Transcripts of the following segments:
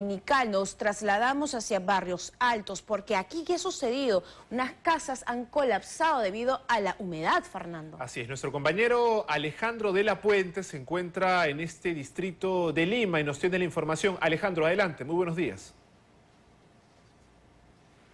dominical nos trasladamos hacia barrios altos porque aquí ¿qué ha sucedido? Unas casas han colapsado debido a la humedad, Fernando. Así es, nuestro compañero Alejandro de la Puente se encuentra en este distrito de Lima y nos tiene la información. Alejandro, adelante, muy buenos días.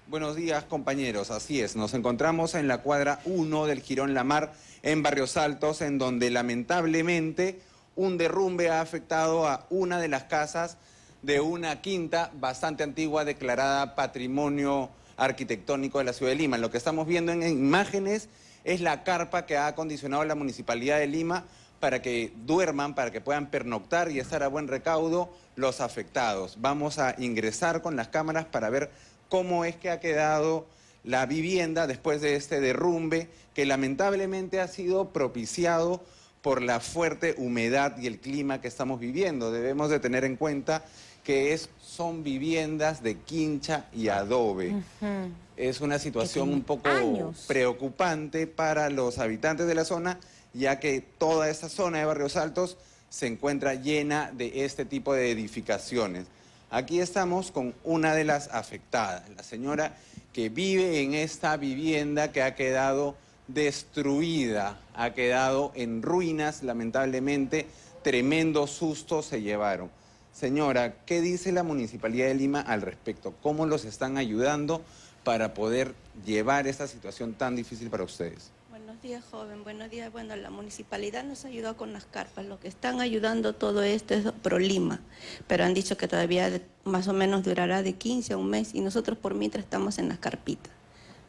Buenos días compañeros, así es, nos encontramos en la cuadra 1 del Girón Lamar en Barrios Altos en donde lamentablemente un derrumbe ha afectado a una de las casas de una quinta bastante antigua declarada patrimonio arquitectónico de la ciudad de Lima. Lo que estamos viendo en imágenes es la carpa que ha acondicionado la Municipalidad de Lima para que duerman, para que puedan pernoctar y estar a buen recaudo los afectados. Vamos a ingresar con las cámaras para ver cómo es que ha quedado la vivienda después de este derrumbe que lamentablemente ha sido propiciado por la fuerte humedad y el clima que estamos viviendo. Debemos de tener en cuenta que es, son viviendas de quincha y adobe. Es una situación un poco preocupante para los habitantes de la zona, ya que toda esta zona de Barrios Altos se encuentra llena de este tipo de edificaciones. Aquí estamos con una de las afectadas, la señora que vive en esta vivienda que ha quedado destruida, ha quedado en ruinas, lamentablemente. Tremendo susto se llevaron. Señora, ¿qué dice la Municipalidad de Lima al respecto? ¿Cómo los están ayudando para poder llevar esta situación tan difícil para ustedes? Buenos días, joven. Buenos días. Bueno, la municipalidad nos ayudó con las carpas. Lo que están ayudando todo esto es ProLima, pero han dicho que todavía más o menos durará de 15 a un mes y nosotros por mientras estamos en las carpitas.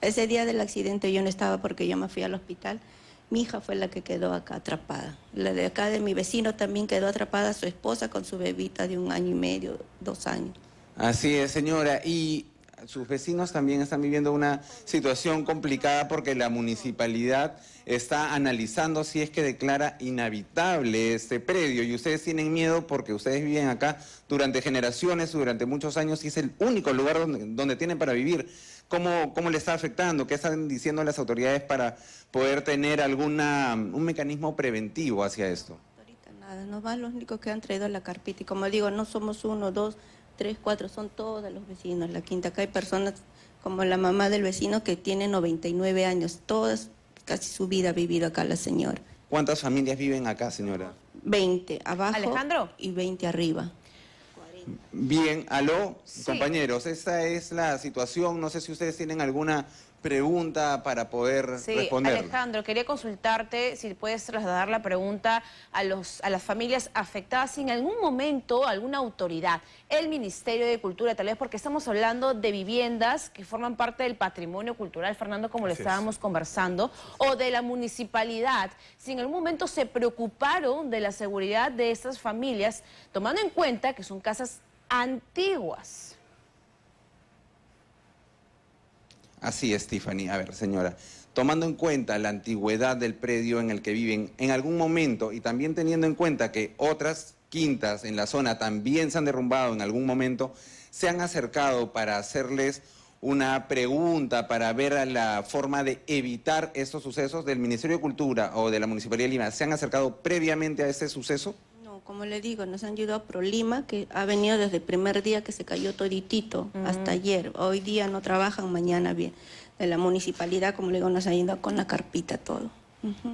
Ese día del accidente yo no estaba porque yo me fui al hospital. Mi hija fue la que quedó acá atrapada. La de acá de mi vecino también quedó atrapada, su esposa con su bebita de un año y medio, dos años. Así es, señora. Y sus vecinos también están viviendo una situación complicada porque la municipalidad está analizando si es que declara inhabitable este predio y ustedes tienen miedo porque ustedes viven acá durante generaciones, durante muchos años y es el único lugar donde, donde tienen para vivir cómo, le está afectando, qué están diciendo las autoridades para poder tener alguna un mecanismo preventivo hacia esto. Ahorita nada, van los únicos que han traído la carpita y como digo, no somos uno, dos, tres, cuatro, son todos los vecinos. La quinta, acá hay personas como la mamá del vecino que tiene 99 años, todas casi su vida ha vivido acá la señora. ¿Cuántas familias viven acá, señora? 20 abajo y 20 arriba. Bien, aló, compañeros, esta es la situación. No sé si ustedes tienen alguna pregunta para poder sí, responder. Alejandro, quería consultarte si puedes trasladar la pregunta a, los, a las familias afectadas si en algún momento alguna autoridad, el Ministerio de Cultura, tal vez porque estamos hablando de viviendas que forman parte del patrimonio cultural, Fernando, como lo estábamos conversando, o de la municipalidad, si en algún momento se preocuparon de la seguridad de estas familias, tomando en cuenta que son casas antiguas. Así es, Tiffany. A ver, señora, tomando en cuenta la antigüedad del predio en el que viven en algún momento y también teniendo en cuenta que otras quintas en la zona también se han derrumbado en algún momento, se han acercado para hacerles una pregunta para ver la forma de evitar estos sucesos del Ministerio de Cultura o de la Municipalidad de Lima. ¿Se han acercado previamente a este suceso? como le digo, nos han ayudado Prolima, que ha venido desde el primer día que se cayó toditito hasta ayer. Hoy día no trabajan, mañana bien. De la municipalidad, como le digo, nos ha ido con la carpita todo.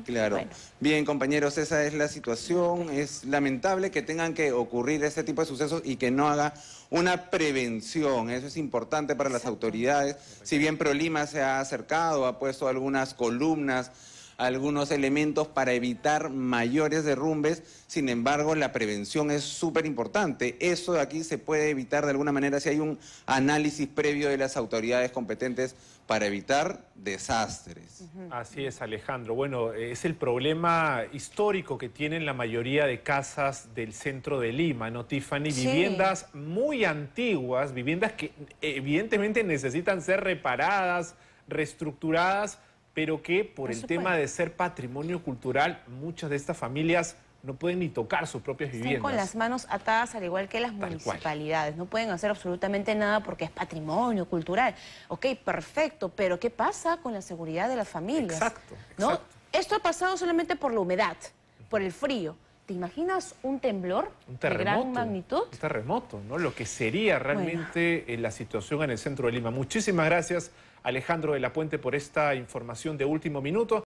Claro. Bien, compañeros, esa es la situación. Es lamentable que tengan que ocurrir este tipo de sucesos y que no haga una prevención. Eso es importante para las autoridades. Si bien Prolima se ha acercado, ha puesto algunas columnas algunos elementos para evitar mayores derrumbes. Sin embargo, la prevención es súper importante. Eso de aquí se puede evitar de alguna manera si hay un análisis previo de las autoridades competentes para evitar desastres. Así es, Alejandro. Bueno, es el problema histórico que tienen la mayoría de casas del centro de Lima, ¿no, Tiffany? Viviendas muy antiguas, viviendas que evidentemente necesitan ser reparadas, reestructuradas, pero que por el tema de ser patrimonio cultural, muchas de estas familias no pueden ni tocar sus propias Están viviendas. con las manos atadas al igual que las municipalidades, no pueden hacer absolutamente nada porque es patrimonio cultural. Ok, perfecto, pero ¿qué pasa con la seguridad de las familias? Exacto, ¿No? Esto ha pasado solamente por la humedad, por el frío. ¿Te imaginas un temblor un de gran magnitud? Un terremoto, ¿no? Lo que sería realmente eh, la situación en el centro de Lima. Muchísimas gracias. Alejandro de la Puente por esta información de último minuto.